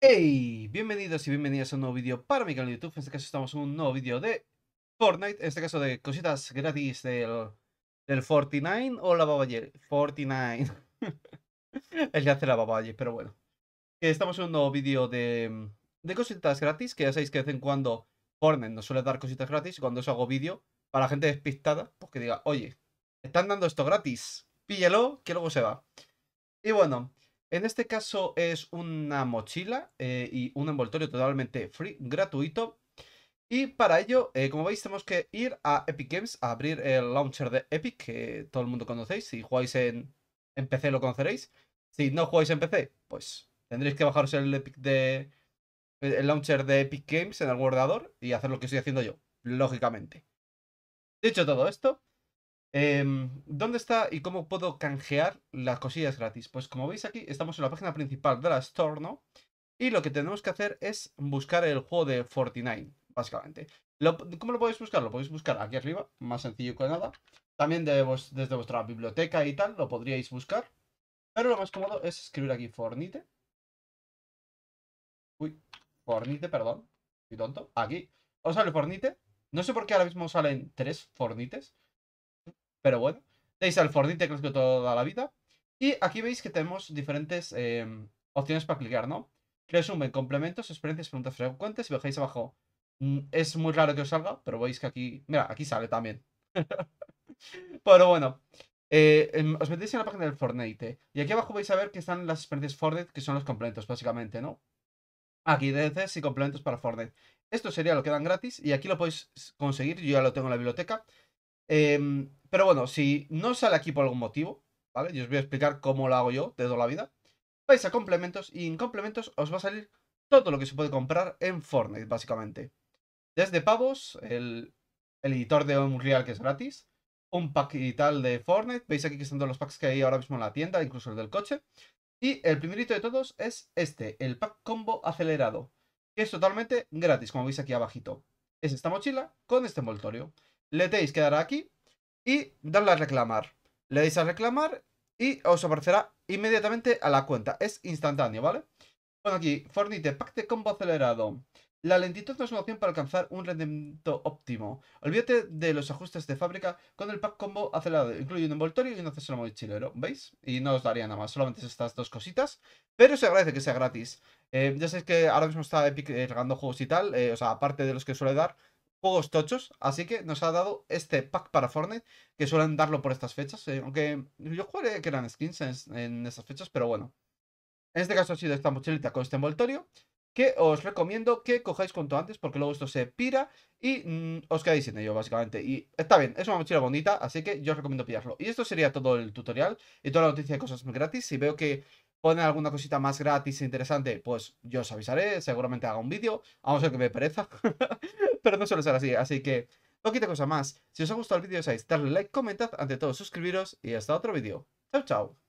Hey, bienvenidos y bienvenidas a un nuevo vídeo para mi canal de YouTube. En este caso estamos en un nuevo vídeo de Fortnite, en este caso de cositas gratis del, del 49 o la Babayer. 49. El ya hace la Babayer, pero bueno. Eh, estamos en un nuevo vídeo mm, de, cositas gratis, que ya sabéis que de vez en cuando Fortnite nos suele dar cositas gratis. Y Cuando os hago vídeo, para la gente despistada, pues que diga, oye, están dando esto gratis, Píllelo, que luego se va. Y bueno, en este caso es una mochila eh, y un envoltorio totalmente free, gratuito. Y para ello, eh, como veis, tenemos que ir a Epic Games, a abrir el launcher de Epic, que todo el mundo conocéis. Si jugáis en, PC lo conoceréis. Si no jugáis en PC, pues tendréis que bajaros el launcher de Epic Games en el guardador y hacer lo que estoy haciendo yo, lógicamente. Dicho todo esto, Em, ¿Dónde está y cómo puedo canjear las cosillas gratis? Pues como veis aquí, estamos en la página principal de la Store, Y lo que tenemos que hacer es buscar el juego de Fortnite, básicamente. ¿Cómo lo podéis buscar? Lo podéis buscar aquí arriba, más sencillo que nada. También desde vuestra biblioteca y tal, lo podríais buscar. Pero lo más cómodo es escribir aquí Fornite Uy, Fornite, perdón. Soy tonto. Aquí. Os sale Fornite No sé por qué ahora mismo salen tres Fornites. Pero bueno, tenéis al Fortnite creo que toda la vida. Y aquí veis que tenemos diferentes em, opciones para clicar, ¿no? Resumen, complementos, experiencias, preguntas frecuentes. Si bajáis abajo, mm, es muy raro que os salga, pero veis que aquí, mira, aquí sale también. pero bueno, eh, em, os metéis en la página del Fortnite y aquí abajo vais a ver que están las experiencias Fortnite, que son los complementos, básicamente, ¿no? Aquí DLCs y complementos para Fortnite. Esto sería lo que dan gratis y aquí lo podéis conseguir, yo ya lo tengo en la biblioteca. Em, pero bueno, si no sale aquí por algún motivo, ¿vale? Y os voy a explicar cómo lo hago yo de toda la vida. Vais a complementos y en complementos os va a salir todo lo que se puede comprar en Fortnite, básicamente. Desde pavos, el, editor de Unreal que es gratis, un pack y tal de Fortnite, veis aquí que están todos los packs que hay ahora mismo en la tienda, incluso el del coche. Y el primerito de todos es este, el pack combo acelerado, que es totalmente gratis, como veis aquí abajito. Es esta mochila con este envoltorio le tenéis que aquí y darle a reclamar. Le dais a reclamar y os aparecerá inmediatamente a la cuenta. Es instantáneo, ¿vale? Bueno, aquí, Fornite, pack de combo acelerado. La lentitud no es una opción para alcanzar un rendimiento óptimo. Olvídate de los ajustes de fábrica con el pack combo acelerado. Incluye un envoltorio y un accesorio mochilero, ¿veis? Y no os daría nada más, solamente estas dos cositas. Pero se agradece que sea gratis. Eh, ya sabéis que ahora mismo está Epic eh, juegos y tal. Eh, o sea, aparte de los que suele dar, juegos tochos, así que nos ha dado este pack para Fortnite, que suelen darlo por estas fechas, eh, aunque yo jugaré que eran skins en, estas fechas, pero bueno. En este caso ha sido esta mochilita con este envoltorio, que os recomiendo que cojáis cuanto antes, porque luego esto se pira y mm, os quedáis sin ello, básicamente. Y está bien, es una mochila bonita, así que yo os recomiendo pillarlo. Y esto sería todo el tutorial y toda la noticia de cosas gratis, si veo que ponen alguna cosita más gratis e interesante, pues yo os avisaré, seguramente haga un vídeo, a no ser que me pereza, pero no suele ser así, así que poquita cosa más. Si os ha gustado el vídeo, sabéis darle like, comentad, ante todo suscribiros y hasta otro vídeo. Chao, chao.